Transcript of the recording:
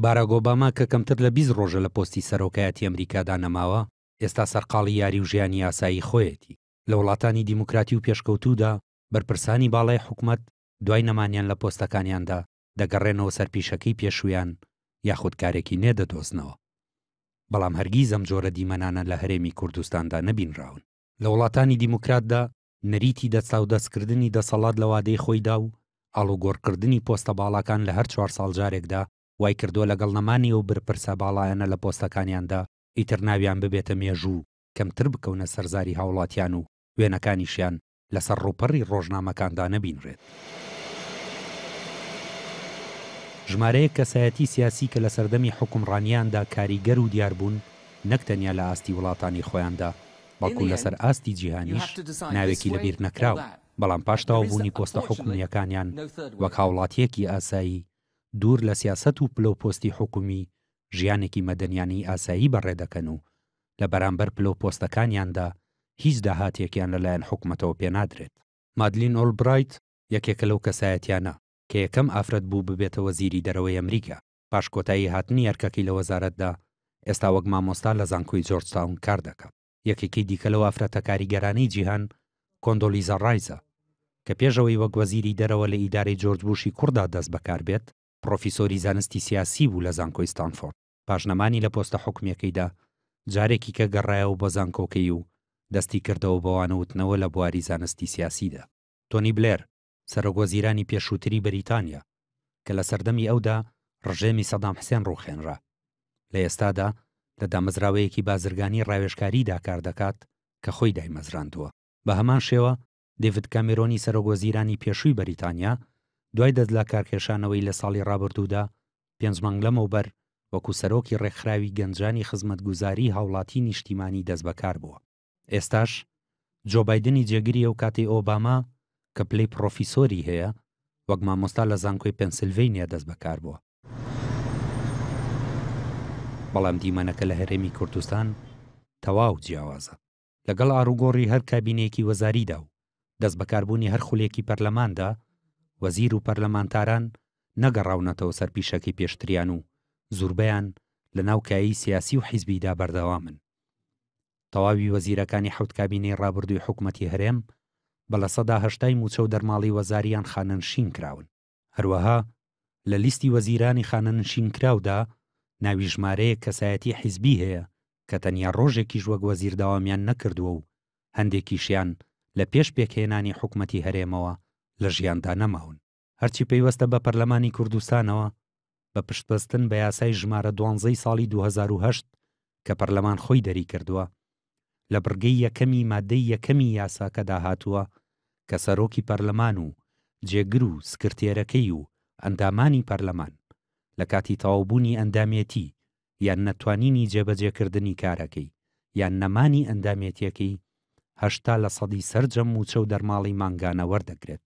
باراگۆباما کە کەمتر لە 20 ڕۆژە لە پۆستی سەرۆکایەتی ئەمریکادا نەماوە ئێستا سەرقاڵی یاری و ژیانی یاسایی خۆیەتی لە وڵاتانی دیموکراتی و پێشکەوتودا بەرپرسانی باڵای حکومت دوای نەمانیان لە پۆستەکانیاندا دەگەڕێنەوە سەرپیشەکەی پێشویان یاخود کارێکی نێدەدۆزنەوە بەڵام هەرگیز ئەم جۆرە دیمەنانە لە هەرێمی کوردستاندا نەبینراون لە وڵاتانی دیموکراتدا نەریتی دەستاو دەستکردنی دەسەڵات لە وادەی خۆیدا و ئاڵوگۆڕکردنی پۆستە باڵاکان لە هەر چوار ساڵ جارێکدا وای کردووە لەگەڵ نەمانی و برپرسە باڵایەنە لە پۆستەکانیاندا ئیتر ناویان ببێتە مێژوو کەمتر بکەونە سەرزاری هاوڵاتیان و وێنەکانیشیان لەسەر ڕوپەڕی ڕۆژنامەکاندا نەبینرێت. ژمارەیە کەسایەتی سیاسی کە لە سەردەمی حکومڕانیاندا کاریگەر و دیاربوون نەکتەنیا لە ئاستی وڵاتانی خۆیاندا بەڵکو لەسەر ئاستی جیهانیش ناوێکی لەبیر نەکراوە بەڵام پاشتاوە بوونی پۆستە حکومیەکانیان وەک هاوڵاتیەکی ئاسایی دوور لە سیاست و پلۆپۆستی حکومی ژیانێکی مەدەنیانی ئاسایی بەڕێدەکەن و لە بەرامبەر پلۆپۆستەکانیاندا هیچ داهاتێکیان لەلایەن حکوومەتەوە پێنادرێت مادلین ئۆلبرایت یەکێکە لەو کەسایەتیانە کە یەکەم ئافرەت بوو ببێتەوە زیری دەرەوەی ئەمریکا پاش کۆتایی هاتنی یارکەکی لە وەزارەتدا ئێستا وەک مامۆستا لە زانکۆی جۆرجتاون کار دەکات یەکێکی دیکە لەو ئافرەتە کاریگەرانەی جیهان کۆندۆلیزە ڕایزە کە پێشەوەی وەک وەزیری دەرەوە لە ئیداری جۆرج بوشی کووردا دەست بەکار بێت پرۆفیسۆری زانستی سیاسی بوو لە زانکۆی ستانفۆرد پاشنەمانی لە پۆستە حکومیەکەیدا جارێکی کە گەڕایەوە بە زانکۆکەی و دەستی کردەوە بەوانەوتنەوە لە بواری زانستی سیاسیدا تۆنی بلێر سەرۆگۆزیرانی پێشووتری بەریتانیا کە لە سەردەمی ئەودا ڕژێمی سەدام حسێن ڕوخێنرا لە ئێستادا لە دامەزراوەیەکی بازرگانی ڕاوێشکاریدا کار دەکات کە خۆی دای مەزراندووە بە هەمان شێوە دیڤید کامێرۆنی سەرۆگۆزیرانی پێشووی بەریتانیا دوای دەست لە کارکێشانەوەی لە ساڵی ڕابردوودا پێنج مانگ لەمەوبەر وەکو سەرۆکی ڕێکخراوی گەنجانی خزمەتگوزاری هاوڵاتی نیشتیمانی دەست بەکار بووە ئێستاش جۆبایدنی جێگیری ئەو کاتی ئۆباما کە پلەی پرۆفیسۆری هەیە وەک مامۆستا لە زانکۆی پنسلڤینیا دەست بەکار بووە بەڵام دیمەنەکە لە هەرێمی کوردستان تەواو جیاوازە لەگەڵ ئاروگۆڕی هەر کابینێکی وەزاریدا و دەست بەکاربوونی هەر خولێکی پەرلەماندا وەزیر و پەرلەمانتاران نەگەڕاونەتەوە سەرپیشەکی پێشتریان و زوربیان لە ناوکایی سیاسی و حیزبیدا بەردەوامن تەواوی وەزیرەکانی حوت کابینەی ڕابردووی حکوومەتی هەرێم بە لە سەدا هەشتای موچە و دەرماڵی وەزاریان خانەنشین کراون هەروەها لە لیستی وەزیرانی خانەنشین کراودا ناوی ژمارەیە کەسایەتی حیزبی هەیە کە تەنیا ڕۆژێکی ژوەک وەزیر داوامیان نەکردووە و هەندێکیشیان لە پێش پێکهێنانی حکوومەتی هەرێمەوە لە ژیاندا نەماون هەرچی پەیوەستە بە پەرلەمانی کوردستانەوە بە پشتبستن بە یاسای ژمارە دوانزەی ساڵی 2010 کە پەرلەمان خۆی دەری کردووە لە بڕگەی یەکەمی مادەی یەکەمی یاسا کە داهاتووە کە سەرۆکی پەرلەمان و جێگر و سکرتێرەکەی و ئەندامانی پەرلەمان لە کاتی تەواوبوونی ئەندامێتی یان نەتوانینی جێبەجێکردنی کارەکەی یان نەمانی ئەندامێتیەکەی هەشتا لە سەدی سرجەم و چەو دەرماڵی مانگانە وەردەگرێت